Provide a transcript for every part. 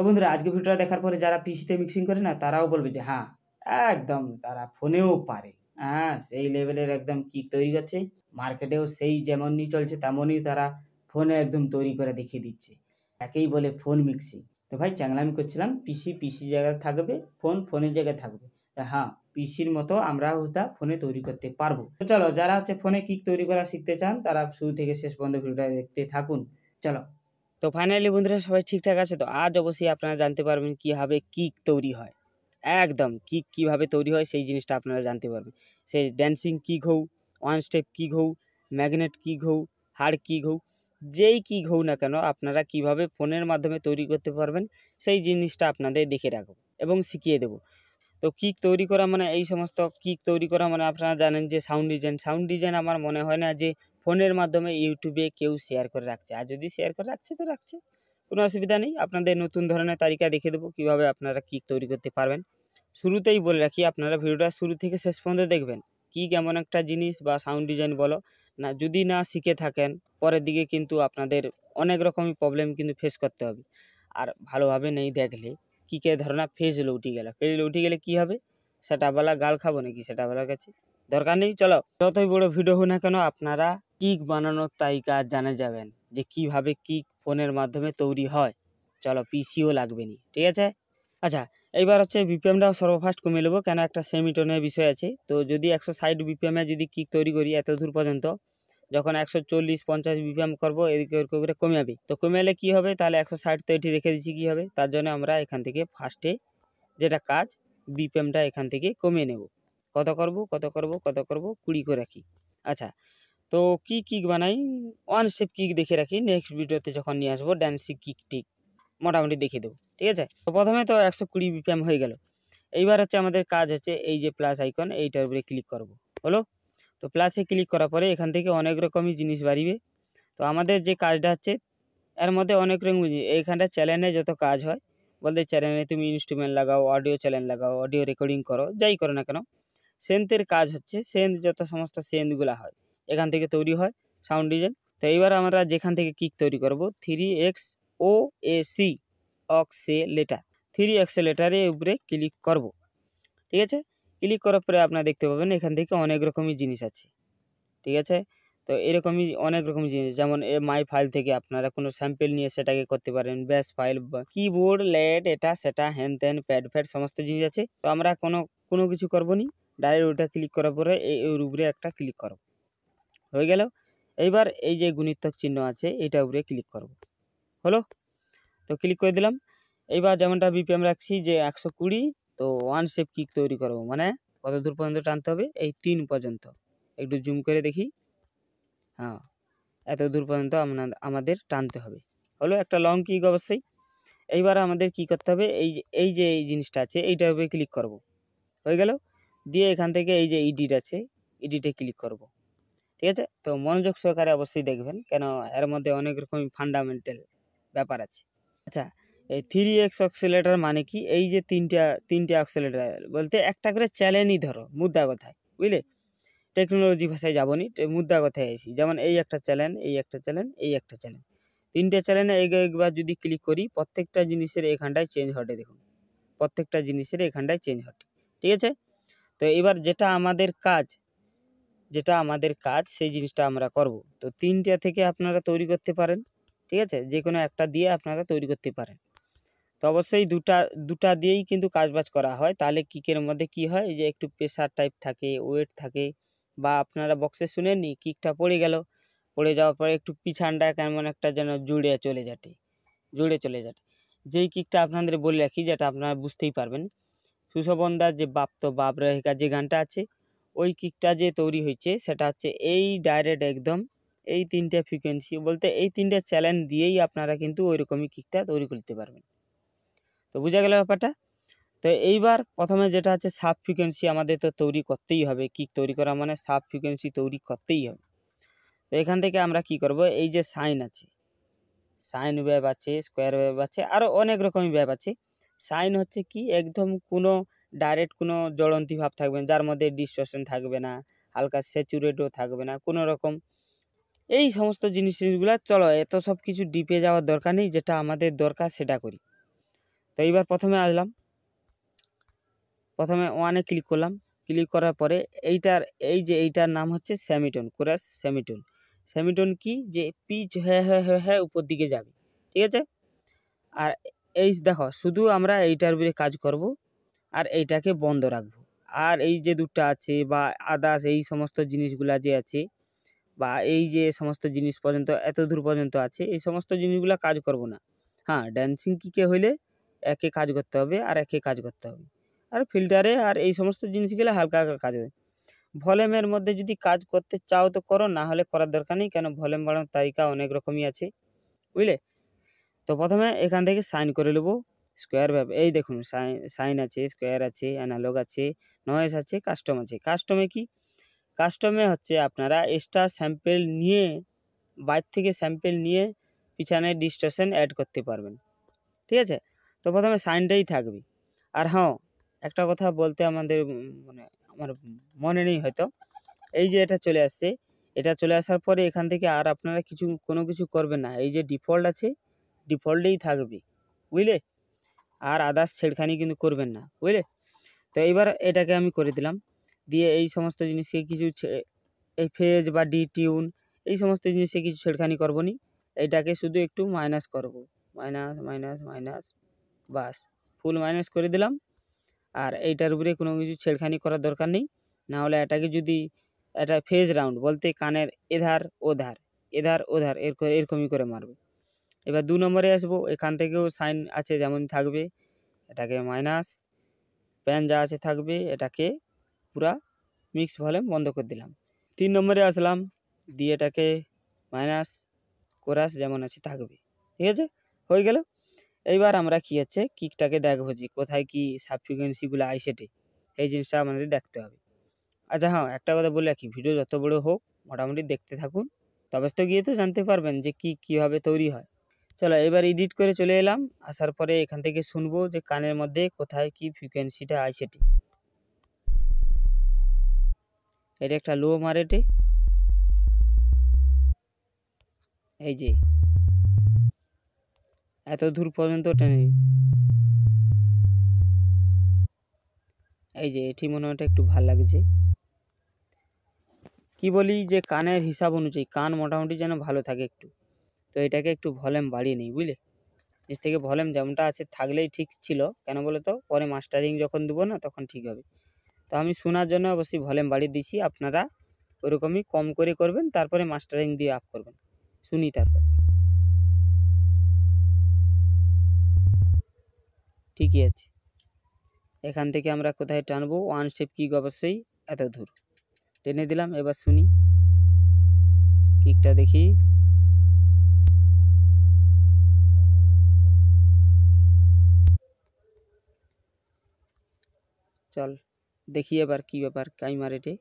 তো বন্ধুরা আজকে ভিডিওটা দেখার পরে যারা পিসিতে মিক্সিং করে না তারাও বলবে যে হ্যাঁ একদম তারা ফোনেও পারে হ্যাঁ সেই লেভেলের একদম কিক তৈরি করছে মার্কেটেও সেই যেমনই চলছে তেমনই তারা ফোনে একদম তৈরি করে দেখিয়ে দিচ্ছে একেই বলে ফোন মিক্সিং তো ভাই চ্যাংলামি করছিলাম পিসি পিসি জায়গায় থাকবে ফোন ফোনের জায়গায় থাকবে হ্যাঁ পিসির মতো আমরা তা ফোনে তৈরি করতে পারবো তো চলো যারা হচ্ছে ফোনে কিক তৈরি করা শিখতে চান তারা শুরু থেকে শেষ পর্যন্ত ভিডিওটা দেখতে থাকুন চলো তো ফাইনালি বন্ধুরা সবাই ঠিকঠাক আছে তো আজ অবশ্যই আপনারা জানতে পারবেন কীভাবে কিক তৈরি হয় একদম কিক কিভাবে তৈরি হয় সেই জিনিসটা আপনারা জানতে পারবেন সেই ড্যান্সিং কিক হোক ওয়ান স্টেপ কিক হোক ম্যাগনেট কিক হোক হাড় কিক হোক যেই কিক হোক না কেন আপনারা কিভাবে ফোনের মাধ্যমে তৈরি করতে পারবেন সেই জিনিসটা আপনাদের দেখে রাখব এবং শিখিয়ে দেব তো কিক তৈরি করা মানে এই সমস্ত কিক তৈরি করা মানে আপনারা জানেন যে সাউন্ড ডিজাইন সাউন্ড ডিজাইন আমার মনে হয় না যে ফোনের মাধ্যমে ইউটিউবে কেউ শেয়ার করে রাখছে আর যদি শেয়ার করে রাখছে তো রাখছে কোনো অসুবিধা নেই আপনাদের নতুন ধরনের তালিকা দেখে দেবো কীভাবে আপনারা কিক তৈরি করতে পারবেন শুরুতেই বলে রাখি আপনারা ভিডিওটা শুরু থেকে শেষ পর্যন্ত দেখবেন কি কেমন একটা জিনিস বা সাউন্ড ডিজাইন বলো না যদি না শিখে থাকেন পরের দিকে কিন্তু আপনাদের অনেক রকমই প্রবলেম কিন্তু ফেস করতে হবে আর ভালোভাবে নেই দেখলে কে ধরনা ফেজ উঠে গেল ফেজ উঠে গেলে কি হবে সেটা বলা গাল খাবো নাকি সেটা বলার কাছে দরকার নেই চলো যতই বড় ভিডিও হোক না কেন আপনারা কিক বানানোর তালিকা জানা যাবেন যে কিভাবে কিক ফোনের মাধ্যমে তৈরি হয় চলো পিসিও লাগবে নি ঠিক আছে আচ্ছা এইবার হচ্ছে বিপিএমটা সর্বফাস্ট কমে নেবো কেন একটা সেমিটনের বিষয় আছে তো যদি একশো ষাট বিপিএমে যদি কিক তৈরি করি এত দূর পর্যন্ত যখন একশো চল্লিশ পঞ্চাশ বিপিএম করবো এদিকে ওরকম করে কমে যাবে তো কমে এলে কী হবে তাহলে একশো ষাট তো এটি রেখে দিচ্ছি কী হবে তার জন্য আমরা এখান থেকে ফার্স্টে যেটা কাজ বিপিএমটা এখান থেকে কমিয়ে নেব কত করব কত করব কত করব কুড়ি করে রাখি আচ্ছা তো কি কিক বানাই ওয়ান স্টেপ কিক দেখে রাখি নেক্সট ভিডিওতে যখন নিয়ে আসবো ড্যান্সি কিক টিক মোটামুটি দেখে দেবো ঠিক আছে তো প্রথমে তো একশো কুড়ি বিপিএম হয়ে গেল এইবার হচ্ছে আমাদের কাজ হচ্ছে এই যে প্লাস আইকন এইটার উপরে ক্লিক করব হলো তো প্লাসে ক্লিক করার পরে এখান থেকে অনেক রকমই জিনিস বাড়িবে তো আমাদের যে কাজটা হচ্ছে এর মধ্যে অনেক রকম এইখানটা চ্যানেলে যত কাজ হয় বলতে চ্যানেলে তুমি ইনস্ট্রুমেন্ট লাগাও অডিও চ্যানেল লাগাও অডিও রেকর্ডিং করো যাই করো না কেন সেন্থের কাজ হচ্ছে সেন্ট যত সমস্ত সেন্টগুলো হয় এখান থেকে তৈরি হয় সাউন্ড ডিজাইন তো এইবার আমরা যেখান থেকে কিক তৈরি করব three X O A C oscillator three অ্যাক্সেলেটারের উপরে ক্লিক করব ঠিক আছে ক্লিক করার পরে আপনারা দেখতে পাবেন এখান থেকে অনেক রকমই জিনিস আছে ঠিক আছে তো এরকমই অনেক রকম জিনিস যেমন এ মাই ফাইল থেকে আপনারা কোনো স্যাম্পেল নিয়ে সেটাকে করতে পারেন ব্যাস ফাইল কিবোর্ড লেট এটা সেটা হ্যান ত্যান প্যাড ফ্যাড সমস্ত জিনিস আছে তো আমরা কোনো কোনো কিছু করবো নি ডাইরেক্ট ওটা ক্লিক করার পরে এর উপরে একটা ক্লিক করবো হয়ে গেল এইবার এই যে গুণিতক চিহ্ন আছে এটা উপরে ক্লিক করব হলো তো ক্লিক করে দিলাম এইবার যেমনটা বিপিএম রাখছি যে একশো কুড়ি তো ওয়ান স্টেপ কিক তৈরি করব মানে কত দূর পর্যন্ত টানতে হবে এই তিন পর্যন্ত একটু জুম করে দেখি হ্যাঁ এত দূর পর্যন্ত আমাদের টানতে হবে হলো একটা লং কিক অবশ্যই এইবার আমাদের কি করতে হবে এই এই যে এই জিনিসটা আছে এইটার উপরে ক্লিক করব হয়ে গেল দিয়ে এখান থেকে এই যে ইডিট আছে ইডিটে ক্লিক করব ঠিক আছে তো মনোযোগ সহকারে অবশ্যই দেখবেন কেন এর মধ্যে অনেক রকম ফান্ডামেন্টাল ব্যাপার আছে আচ্ছা এই থ্রি এক্স অক্সিলেটার মানে কি এই যে তিনটা তিনটে অক্সিলেটার বলতে একটা করে চ্যালেঞ্জই ধরো মুদ্রা কথায় বুঝলে টেকনোলজি ভাষায় যাবনি মুদ্রা কথায় আসি যেমন এই একটা চ্যানেল এই একটা চ্যানেল এই একটা চ্যানেল তিনটে চ্যানেলে একবার যদি ক্লিক করি প্রত্যেকটা জিনিসের এখানটায় চেঞ্জ হটে দেখুন প্রত্যেকটা জিনিসের এখানটায় চেঞ্জ হটে ঠিক আছে তো এবার যেটা আমাদের কাজ যেটা আমাদের কাজ সেই জিনিসটা আমরা করব তো তিনটা থেকে আপনারা তৈরি করতে পারেন ঠিক আছে যে কোনো একটা দিয়ে আপনারা তৈরি করতে পারেন তো অবশ্যই দুটা দুটা দিয়েই কিন্তু কাজবাজ করা হয় তাহলে কিকের মধ্যে কি হয় যে একটু প্রেশার টাইপ থাকে ওয়েট থাকে বা আপনারা বক্সে শুনেননি কিকটা পড়ে গেল পড়ে যাওয়ার পরে একটু পিছানটা কেমন একটা যেন জুড়ে চলে যাটে জুড়ে চলে যাটে যেই কিকটা আপনাদের বলে রাখি যেটা আপনারা বুঝতেই পারবেন সুশোভনদার যে বাপ তো বাপ রেহিকা যে গানটা আছে ওই কিকটা যে তৈরি হয়েছে সেটা হচ্ছে এই ডাইরেক্ট একদম এই তিনটা ফ্রিকোয়েন্সি বলতে এই তিনটা চ্যালেঞ্জ দিয়েই আপনারা কিন্তু ওই রকমই কিকটা তৈরি করতে পারবেন তো বোঝা গেল ব্যাপারটা তো এইবার প্রথমে যেটা আছে সাব ফ্রিকোয়েন্সি আমাদের তো তৈরি করতেই হবে কিক তৈরি করা মানে সাব ফ্রিকোয়েন্সি তৈরি করতেই হবে তো এখান থেকে আমরা কি করব এই যে সাইন আছে সাইন ওয়েব আছে স্কোয়ার ওয়েব আছে আরও অনেক রকমই ওয়েব আছে সাইন হচ্ছে কি একদম কোনো ডাইরেক্ট কোনো জ্বলন্তি ভাব থাকবে না যার মধ্যে ডিসশোষণ থাকবে না হালকা স্যাচুরেটও থাকবে না কোনো রকম এই সমস্ত জিনিস জিনিসগুলো চলো এত সব কিছু ডিপে যাওয়ার দরকার নেই যেটা আমাদের দরকার সেটা করি তো এইবার প্রথমে আসলাম প্রথমে ওয়ানে ক্লিক করলাম ক্লিক করার পরে এইটার এই যে এইটার নাম হচ্ছে স্যামিটন কোরাস স্যামিটন স্যামিটন কি যে পিচ হ্যাঁ হ্যাঁ হ্যাঁ হ্যাঁ উপর দিকে যাবে ঠিক আছে আর এই দেখো শুধু আমরা এইটার উপরে কাজ করব আর এইটাকে বন্ধ রাখব আর এই যে দুধটা আছে বা আদাস এই সমস্ত জিনিসগুলা যে আছে বা এই যে সমস্ত জিনিস পর্যন্ত এত দূর পর্যন্ত আছে এই সমস্ত জিনিসগুলা কাজ করব না হ্যাঁ ড্যান্সিং কিকে হইলে একে কাজ করতে হবে আর একে কাজ করতে হবে আর ফিল্টারে আর এই সমস্ত জিনিসগুলো হালকা হালকা কাজ হবে ভলিউমের মধ্যে যদি কাজ করতে চাও তো করো না হলে করার দরকার নেই কেন ভলিউম বাড়ানোর তালিকা অনেক রকমই আছে বুঝলে তো প্রথমে এখান থেকে সাইন করে নেবো স্কোয়ার ভাবে এই দেখুন সাইন আছে স্কোয়ার আছে অ্যানালগ আছে নয়েস আছে কাস্টম আছে কাস্টমে কি কাস্টমে হচ্ছে আপনারা এক্সট্রা স্যাম্পেল নিয়ে বাইর থেকে স্যাম্পেল নিয়ে পিছনে ডিস্টর্শন অ্যাড করতে পারবেন ঠিক আছে তো প্রথমে সাইনটাই থাকবে আর হ্যাঁ একটা কথা বলতে আমাদের মানে আমার মনে নেই হয়তো এই যে এটা চলে আসছে এটা চলে আসার পরে এখান থেকে আর আপনারা কিছু কোনো কিছু করবেন না এই যে ডিফল্ট আছে ডিফল্টেই থাকবে বুঝলে আর আদার্স ছেড়খানি কিন্তু করবেন না বুঝলে তো এইবার এটাকে আমি করে দিলাম দিয়ে এই সমস্ত জিনিসকে কিছু এই ফেজ বা ডি টিউন এই সমস্ত জিনিসে কিছু ছেড়খানি করবো নি এইটাকে শুধু একটু মাইনাস করব minus minus minus bass full minus করে দিলাম আর এইটার উপরে কোনো কিছু ছেড়খানি করার দরকার নেই নাহলে এটাকে যদি এটা ফেজ রাউন্ড বলতে কানের এধার ওধার এধার ওধার এরকমই করে মারবে এবার দু নম্বরে আসবো এখান থেকেও সাইন আছে যেমন থাকবে এটাকে মাইনাস প্যান যা আছে থাকবে এটাকে পুরা মিক্স ভলিউম বন্ধ করে দিলাম তিন নম্বরে আসলাম দিয়ে এটাকে মাইনাস কোরাস যেমন আছে থাকবে ঠিক আছে হয়ে গেল এইবার আমরা কি আছে কিকটাকে দেখবো যে কোথায় কি সাবফিকুয়েন্সিগুলো আইসেটে এই জিনিসটা আমাদের দেখতে হবে আচ্ছা হ্যাঁ একটা কথা বলে রাখি ভিডিও যত বড় হোক মোটামুটি দেখতে থাকুন তবে তো গিয়ে তো জানতে পারবেন যে কি কিভাবে তৈরি হয় চলো এবার এডিট করে চলে এলাম আসার পরে এখান থেকে শুনবো যে কানের মধ্যে কোথায় কি ফ্রিকোয়েন্সিটা এটি এটা একটা লো মারেটে এই যে এত দূর পর্যন্ত টেনে এই যে এটি মনে হয় একটু ভাল লাগছে কি বলি যে কানের হিসাব অনুযায়ী কান মোটামুটি যেন ভালো থাকে একটু তো এটাকে একটু ভলিউম বাড়িয়ে নিই বুঝলে নিচ থেকে ভলিউম যেমনটা আছে থাকলেই ঠিক ছিল কেন বলো তো পরে মাস্টারিং যখন দেবো না তখন ঠিক হবে তো আমি শোনার জন্য অবশ্যই ভলিউম বাড়িয়ে দিচ্ছি আপনারা ওরকমই কম করে করবেন তারপরে মাস্টারিং দিয়ে আপ করবেন শুনি তারপরে ঠিকই আছে এখান থেকে আমরা কোথায় টানবো ওয়ান স্টেপ কিক অবশ্যই এত দূর টেনে দিলাম এবার শুনি কিকটা দেখি চল দেখি এবার কি ব্যাপার কাইমারেটে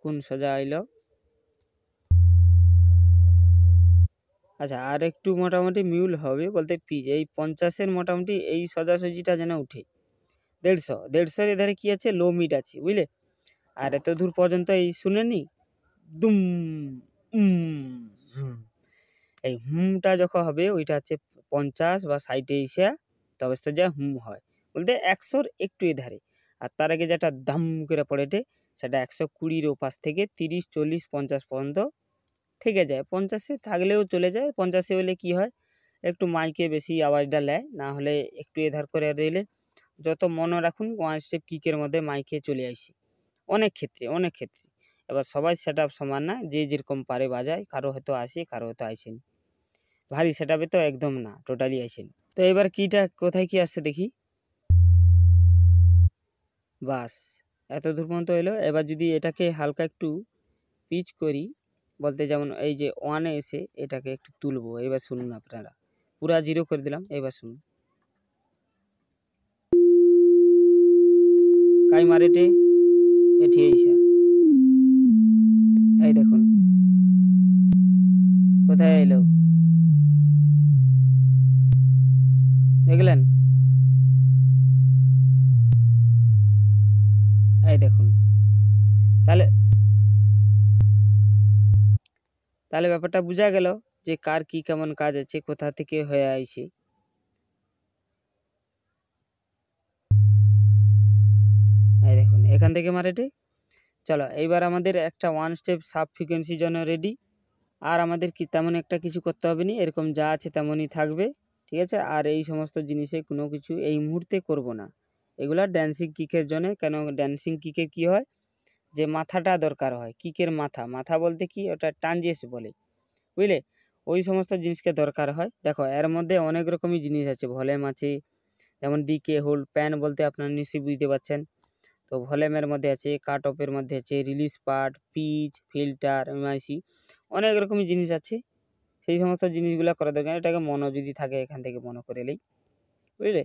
কোন সোজা আইল আচ্ছা আর একটু মোটামুটি মিউল হবে বলতে পিজ এই পঞ্চাশের মোটামুটি এই সোজাসুজিটা যেন উঠে দেড়শো দেড়শোর এধারে কী আছে লো মিট আছে বুঝলে আর এত দূর পর্যন্ত এই শুনেনি দুম এই হুমটা যখন হবে ওইটা হচ্ছে পঞ্চাশ বা ষাটে এসে তো যা হুম হয় বলতে একশোর একটু এধারে আর তার আগে যেটা দাম করে পড়েটে সেটা একশো কুড়ির ওপাশ থেকে তিরিশ চল্লিশ পঞ্চাশ পর্যন্ত ঠেকে যায় পঞ্চাশে থাকলেও চলে যায় পঞ্চাশে হলে কি হয় একটু মাইকে বেশি আওয়াজটা নেয় না হলে একটু এধার করে দিলে যত মনে রাখুন ওয়ান স্টেপ কিকের মধ্যে মাইকে চলে আসি অনেক ক্ষেত্রে অনেক ক্ষেত্রে এবার সবাই সেট সমান না যে যেরকম পারে বাজায় কারো হয়তো আসে কারো হয়তো আসেনি ভারী সেটাপে তো একদম না টোটালি আসেনি তো এবার কিটা কোথায় কি আসছে দেখি বাস এত দূর পর্যন্ত এলো এবার যদি এটাকে হালকা একটু পিচ করি বলতে যেমন এই যে ওয়ানে এসে এটাকে একটু তুলবো এবার শুনুন আপনারা পুরা জিরো করে দিলাম এবার শুনুন কাই মারেটে এটি এইসা এই দেখুন কোথায় এলো দেখলেন এই দেখুন তাহলে তাহলে ব্যাপারটা বোঝা গেল যে কার কি কেমন কাজ আছে কোথা থেকে হয়ে আইছে এই দেখুন এখান থেকে মারেটি চলো এইবার আমাদের একটা ওয়ান স্টেপ সাব ফ্রিকোয়েন্সির জন্য রেডি আর আমাদের কি তেমন একটা কিছু করতে হবে না এরকম যা আছে তেমনই থাকবে ঠিক আছে আর এই সমস্ত জিনিসে কোনো কিছু এই মুহূর্তে করব না এগুলা ড্যান্সিং কিকের জন্য কেন ড্যান্সিং কিকে কি হয় যে মাথাটা দরকার হয় কিকের মাথা মাথা বলতে কি ওটা টানজেস বলে বুঝলে ওই সমস্ত জিনিসকে দরকার হয় দেখো এর মধ্যে অনেক রকমই জিনিস আছে ভলেম আছে যেমন ডিকে হোল্ড প্যান বলতে আপনারা নিশ্চয়ই বুঝতে পারছেন তো ভলেমের মধ্যে আছে কাট অফের মধ্যে আছে release part pitch filter M I C অনেক রকমের জিনিস আছে সেই সমস্ত জিনিসগুলো করা দরকার এটাকে মনো যদি থাকে এখান থেকে মনো করে নেই বুঝলে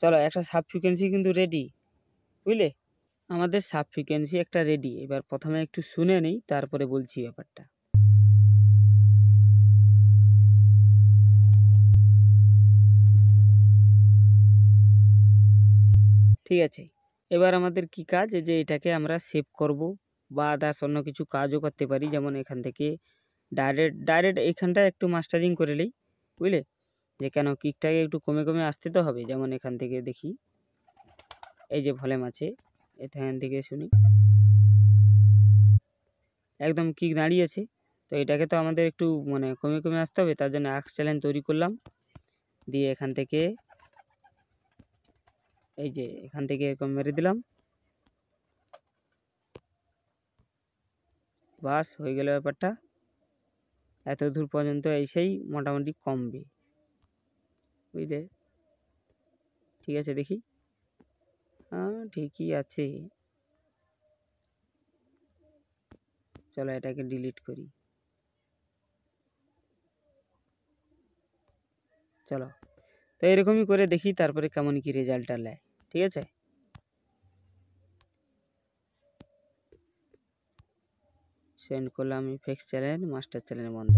চলো একটা সাব ফ্রিকোয়েন্সি কিন্তু রেডি বুঝলে আমাদের সাব ফ্রিকোয়েন্সি একটা রেডি এবার প্রথমে একটু শুনে নেই তারপরে বলছি ব্যাপারটা ঠিক আছে এবার আমাদের কি কাজ যে এটাকে আমরা সেভ করব বা আদার্স অন্য কিছু কাজও করতে পারি যেমন এখান থেকে ডাইরেক্ট ডাইরেক্ট এখানটা একটু মাস্টারিং করে নিই বুঝলে যে কেন কিকটাকে একটু কমে কমে আসতে তো হবে যেমন এখান থেকে দেখি এই যে ভলেম আছে এখান থেকে শুনি একদম কিক দাঁড়িয়ে আছে তো এটাকে তো আমাদের একটু মানে কমে কমে আসতে হবে তার জন্য আক্স চ্যালেঞ্জ তৈরি করলাম দিয়ে এখান থেকে এই যে এখান থেকে এরকম মেরে দিলাম বাস হয়ে গেল ব্যাপারটা এত দূর পর্যন্ত এসেই মোটামুটি কমবে বুঝলে ঠিক আছে দেখি হ্যাঁ ঠিকই আছে চলো এটাকে ডিলিট করি চলো তো এরকমই করে দেখি তারপরে কেমন কি রেজাল্টটা নেয় ঠিক আছে সেন্ড করলাম আমি ফেক্স চ্যানেল মাস্টার চ্যানেল বন্ধ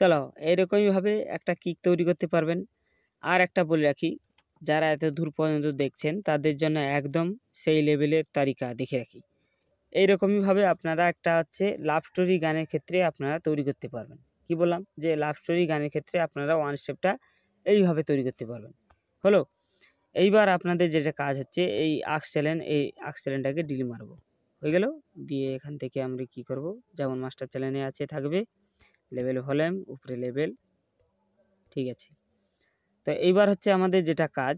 চলো এরকমইভাবে একটা কিক তৈরি করতে পারবেন আর একটা বলে রাখি যারা এত দূর পর্যন্ত দেখছেন তাদের জন্য একদম সেই লেভেলের তালিকা দেখে রাখি এইরকমইভাবে আপনারা একটা হচ্ছে লাভ স্টোরি গানের ক্ষেত্রে আপনারা তৈরি করতে পারবেন কি বললাম যে লাভ স্টোরি গানের ক্ষেত্রে আপনারা ওয়ান স্টেপটা এইভাবে তৈরি করতে পারবেন হলো এইবার আপনাদের যেটা কাজ হচ্ছে এই আক্স চ্যানেল এই আক্স চ্যানেলটাকে ডিল মারবো হয়ে গেল দিয়ে এখান থেকে আমরা কি করব যেমন মাস্টার চ্যানেলে আছে থাকবে লেভেল ভলিউম উপরে লেভেল ঠিক আছে তো এইবার হচ্ছে আমাদের যেটা কাজ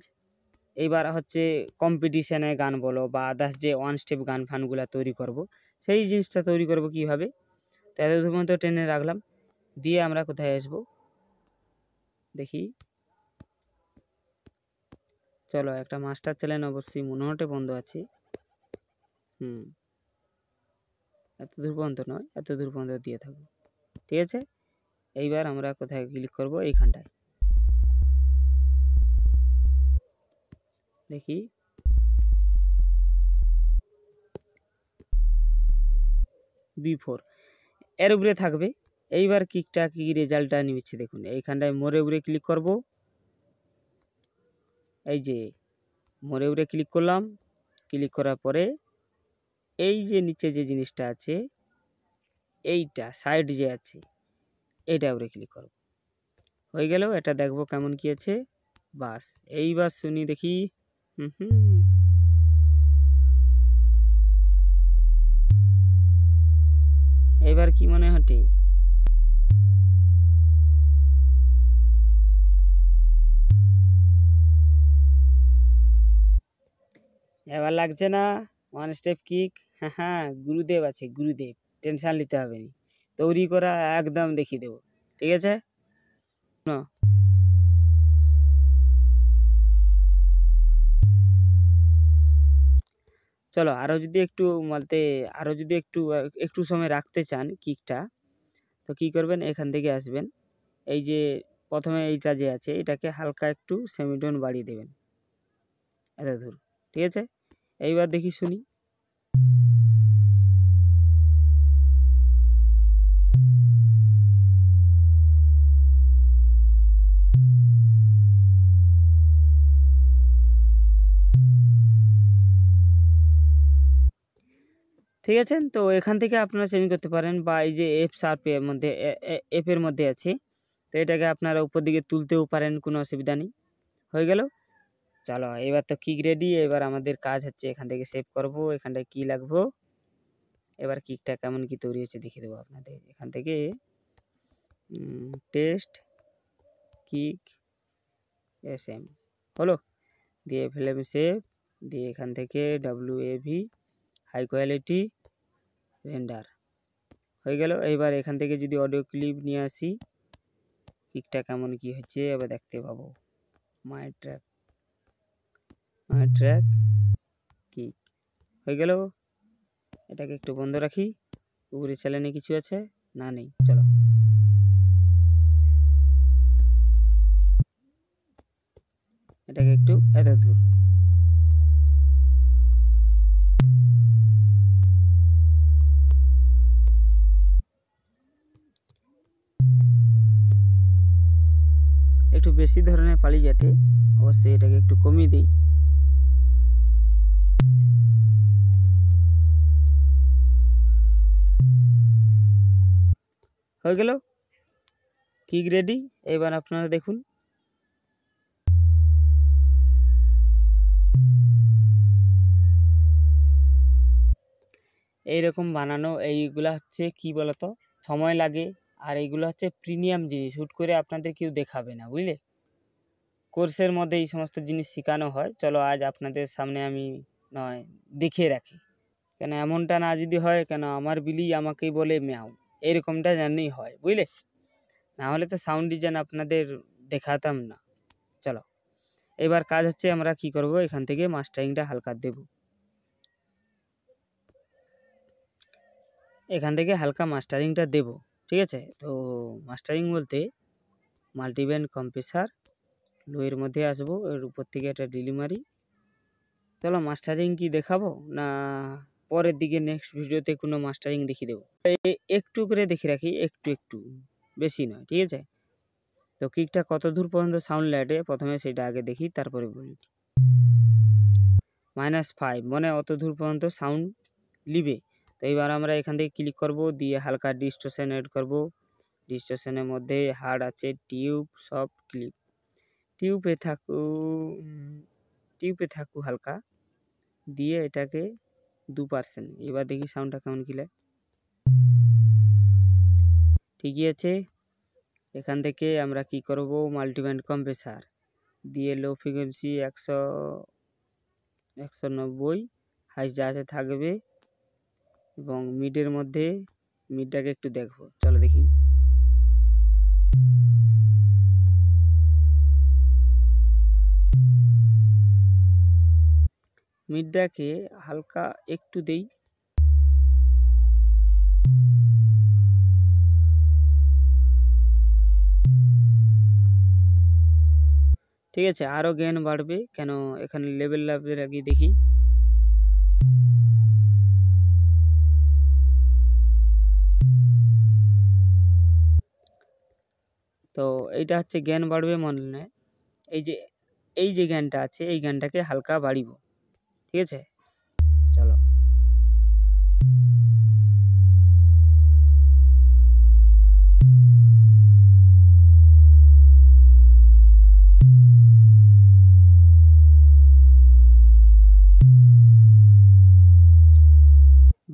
এইবার হচ্ছে কম্পিটিশানে গান বলো বা আদার্স যে ওয়ান স্টেপ গান ফানগুলো তৈরি করব সেই জিনিসটা তৈরি করব কিভাবে তো এত মতো ট্রেনে রাখলাম দিয়ে আমরা কোথায় আসব দেখি চলো একটা মাস্টার চ্যানেল অবশ্যই মনোহটে বন্ধ আছে হুম এত দুর্বন্ত নয় এত দুর্বন্ত দিয়ে থাকবো ঠিক আছে এইবার আমরা কোথায় ক্লিক করব এইখানটায় দেখি বি ফোর এর উপরে থাকবে এইবার কিকটা কি রেজাল্টটা নিচ্ছে দেখুন এইখানটায় মোরে উপরে ক্লিক করব এই যে মোরে উপরে ক্লিক করলাম ক্লিক করার পরে এই যে নিচে যে জিনিসটা আছে এইটা সাইড যে আছে এইটা উপরে ক্লিক করব হয়ে গেল এটা দেখব কেমন কি আছে বাস এইবার শুনি দেখি হুম হুম এবার কি মনে হটে এবার লাগছে না ওয়ান স্টেপ কিক হ্যাঁ হ্যাঁ গুরুদেব আছে গুরুদেব টেনশান নিতে হবে না তৈরি করা একদম দেখিয়ে দেবো ঠিক আছে না চলো আরও যদি একটু বলতে আরও যদি একটু একটু সময় রাখতে চান কিকটা তো কি করবেন এখান থেকে আসবেন এই যে প্রথমে এইটা যে আছে এটাকে হালকা একটু সেমিডন বাড়িয়ে দেবেন এত দূর ঠিক আছে এইবার দেখি শুনি ঠিক আছে তো এখান থেকে আপনারা চেঞ্জ করতে পারেন বা এই যে এপ পে মধ্যে অ্যাপের মধ্যে আছে তো এটাকে আপনারা উপর দিকে তুলতেও পারেন কোনো অসুবিধা নেই হয়ে গেল চলো এবার তো কিক রেডি এবার আমাদের কাজ হচ্ছে এখান থেকে সেভ করব এখানটায় কি লাগবো এবার কিকটা কেমন কি তৈরি হচ্ছে দেখিয়ে দেবো আপনাদের এখান থেকে টেস্ট কিক এস এম হলো দিয়ে ফেলাম সেভ দিয়ে এখান থেকে W A V high quality render হয়ে গেল এবার এখান থেকে যদি অডিও ক্লিপ নিয়ে আসি কিকটা কেমন কি হচ্ছে এবার দেখতে পাবো my track my track kick হয়ে গেল এটাকে একটু বন্ধ রাখি উপরে চ্যানেলে কিছু আছে না নেই চলো এটাকে একটু এত দূর বেশি ধরনের পালি যাতে অবশ্যই এটাকে একটু কমিয়ে দিই হয়ে গেল কিক রেডি এবার আপনারা দেখুন এইরকম বানানো এইগুলো হচ্ছে কি বলতো সময় লাগে আর এইগুলো হচ্ছে প্রিমিয়াম জিনিস হুট করে আপনাদের কেউ দেখাবে না বুঝলে কোর্সের মধ্যে এই সমস্ত জিনিস শেখানো হয় চলো আজ আপনাদের সামনে আমি নয় দেখিয়ে রাখি কেন এমনটা না যদি হয় কেন আমার বিলি আমাকেই বলে ম্যাও এরকমটা জানেই হয় বুঝলে না হলে তো সাউন্ড ডিজাইন আপনাদের দেখাতাম না চলো এবার কাজ হচ্ছে আমরা কি করব এখান থেকে মাস্টারিংটা হালকা দেব এখান থেকে হালকা মাস্টারিংটা দেব ঠিক আছে তো মাস্টারিং বলতে মাল্টিব্যান্ড কম্প্রেসার লুয়ের মধ্যে আসবো এর উপর থেকে একটা ডিলি মারি চলো মাস্টারিং কি দেখাবো না পরের দিকে নেক্সট ভিডিওতে কোনো মাস্টারিং দেখিয়ে দেবো একটু করে দেখে রাখি একটু একটু বেশি নয় ঠিক আছে তো কিকটা কত দূর পর্যন্ত সাউন্ড লাইটে প্রথমে সেটা আগে দেখি তারপরে বলি মাইনাস ফাইভ মানে অত দূর পর্যন্ত সাউন্ড লিবে তো এবার আমরা এখান থেকে ক্লিক করব দিয়ে হালকা ডিস্টোশন এড করব ডিস্টোশনের মধ্যে হার্ড আছে টিউব সফট ক্লিপ টিউবে থাকু টিউবে থাকু হালকা দিয়ে এটাকে দু পার্সেন্ট এবার দেখি সাউন্ডটা কেমন কিলে ঠিকই আছে এখান থেকে আমরা কি করব মাল্টিম্যান্ড কম্প্রেসার দিয়ে লো ফ্রিকোয়েন্সি একশো একশো নব্বই হাই যা আছে থাকবে এবং মিডের মধ্যে মিডটাকে একটু দেখব চলো মিডটাকে হালকা একটু দেই ঠিক আছে আরও জ্ঞান বাড়বে কেন এখানে লেভেল লাভের আগে দেখি তো এইটা হচ্ছে জ্ঞান বাড়বে মনে এই যে এই যে জ্ঞানটা আছে এই জ্ঞানটাকে হালকা বাড়িব ঠিক আছে চলো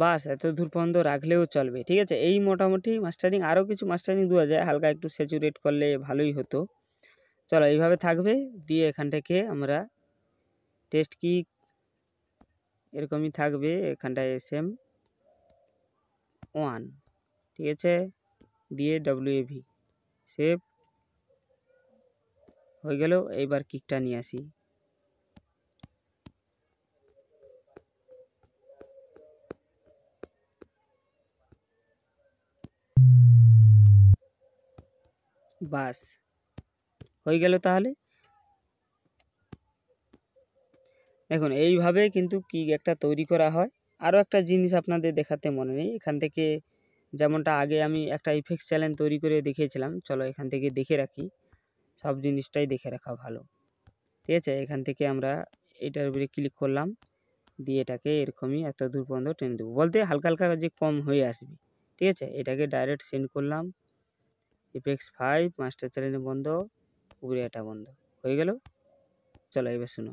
বাস এত দূর পর্যন্ত রাখলেও চলবে ঠিক আছে এই মোটামুটি মাস্টারিং আরও কিছু মাস্টারিং দেওয়া যায় হালকা একটু স্যাচুরেট করলে ভালোই হতো চলো এইভাবে থাকবে দিয়ে এখান থেকে আমরা টেস্ট কি এরকমই থাকবে এখানটায় সেম ওয়ান ঠিক আছে দিয়ে এভি সেভ হয়ে গেল এইবার কিকটা নিয়ে আসি বাস হয়ে গেল তাহলে দেখুন এইভাবে কিন্তু কি একটা তৈরি করা হয় আরও একটা জিনিস আপনাদের দেখাতে মনে নেই এখান থেকে যেমনটা আগে আমি একটা ইফেক্ট চ্যানেল তৈরি করে দেখিয়েছিলাম চলো এখান থেকে দেখে রাখি সব জিনিসটাই দেখে রাখা ভালো ঠিক আছে এখান থেকে আমরা এটার উপরে ক্লিক করলাম দিয়ে এটাকে এরকমই একটা দূর পর্যন্ত টেনে দেবো বলতে হালকা হালকা যে কম হয়ে আসবে ঠিক আছে এটাকে ডাইরেক্ট সেন্ড করলাম ইফেক্স ফাইভ মাস্টার চ্যানেল বন্ধ উপরে এটা বন্ধ হয়ে গেল চলো এবার শুনো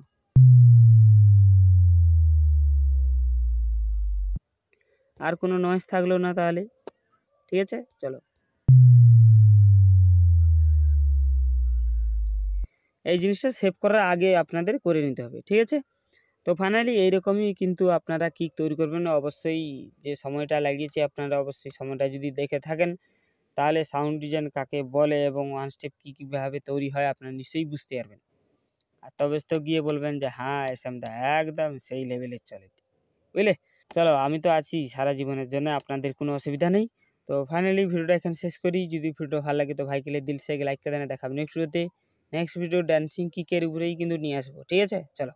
আর কোনো নয়েস থাকলো না তাহলে ঠিক আছে চলো এই জিনিসটা সেভ করার আগে আপনাদের করে নিতে হবে ঠিক আছে তো ফাইনালি এইরকমই কিন্তু আপনারা কিক তৈরি করবেন অবশ্যই যে সময়টা লাগিয়েছে আপনারা অবশ্যই সময়টা যদি দেখে থাকেন তাহলে সাউন্ড ডিজাইন কাকে বলে এবং ওয়ান স্টেপ কী কীভাবে তৈরি হয় আপনারা নিশ্চয়ই বুঝতে পারবেন আর তবে তো গিয়ে বলবেন যে হ্যাঁ এসামদা একদম সেই লেভেলের চলে বুঝলে চলো আমি তো আছি সারা জীবনের জন্য আপনাদের কোনো অসুবিধা নেই তো ফাইনালি ভিডিওটা এখন শেষ করি যদি ভিডিওটা ভালো লাগে তো ভাই কেলে দিল সাইকে লাইক করে দেন দেখাবো নেক্সট ভিডিওতে নেক্সট ভিডিও ড্যান্সিং কিকের উপরেই কিন্তু নিয়ে আসবো ঠিক আছে চলো